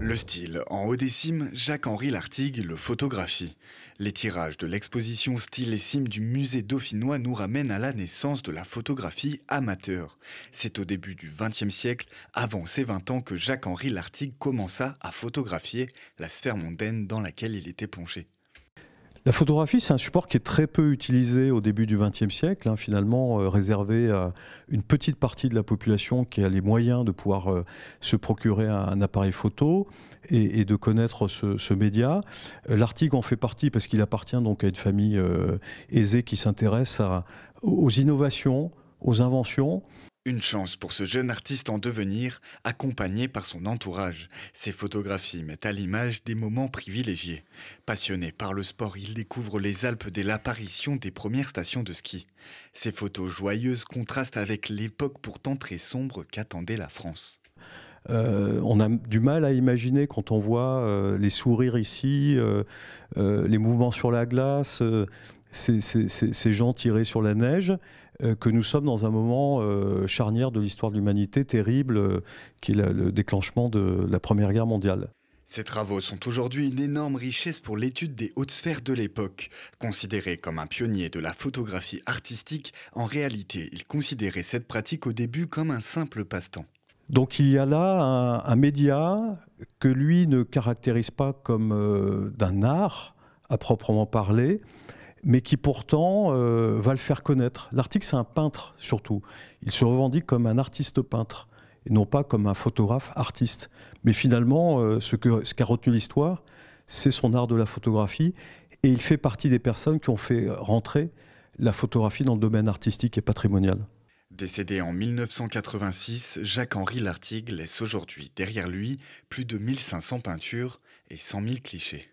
Le style. En haut des Jacques-Henri Lartigue le photographie. Les tirages de l'exposition Style et cime du musée dauphinois nous ramènent à la naissance de la photographie amateur. C'est au début du XXe siècle, avant ses 20 ans, que Jacques-Henri Lartigue commença à photographier la sphère mondaine dans laquelle il était plongé. La photographie, c'est un support qui est très peu utilisé au début du XXe siècle, hein, finalement euh, réservé à une petite partie de la population qui a les moyens de pouvoir euh, se procurer un, appareil photo et, de connaître ce, média. Euh, l'article en fait partie parce qu'il appartient donc à une famille aisée qui s'intéresse aux innovations, aux inventions une chance pour ce jeune artiste en devenir, accompagné par son entourage. Ses photographies mettent à l'image des moments privilégiés. Passionné par le sport, il découvre les Alpes dès l'apparition des premières stations de ski. Ses photos joyeuses contrastent avec l'époque pourtant très sombre qu'attendait la France. Euh, on a du mal à imaginer quand on voit euh, les sourires ici, euh, les mouvements sur la glace, ces, gens tirés sur la neige, euh, que nous sommes dans un moment euh, charnière de l'histoire de l'humanité terrible, euh, qui est le déclenchement de la Première Guerre mondiale. Ces travaux sont aujourd'hui une énorme richesse pour l'étude des hautes sphères de l'époque. Considéré comme un pionnier de la photographie artistique, en réalité, il considérait cette pratique au début comme un simple passe-temps. Donc il y a là un, média que lui ne caractérise pas comme d'un art à proprement parler, mais qui pourtant euh, va le faire connaître. L'article, c'est un peintre surtout. Il se revendique comme un artiste peintre, et non pas comme un photographe artiste. Mais finalement, euh, ce qu'a a retenu l'histoire, c'est son art de la photographie, et il fait partie des personnes qui ont fait rentrer la photographie dans le domaine artistique et patrimonial. Décédé en 1986, Jacques-Henri Lartigue laisse aujourd'hui derrière lui plus de 1500 peintures et 100 000 clichés.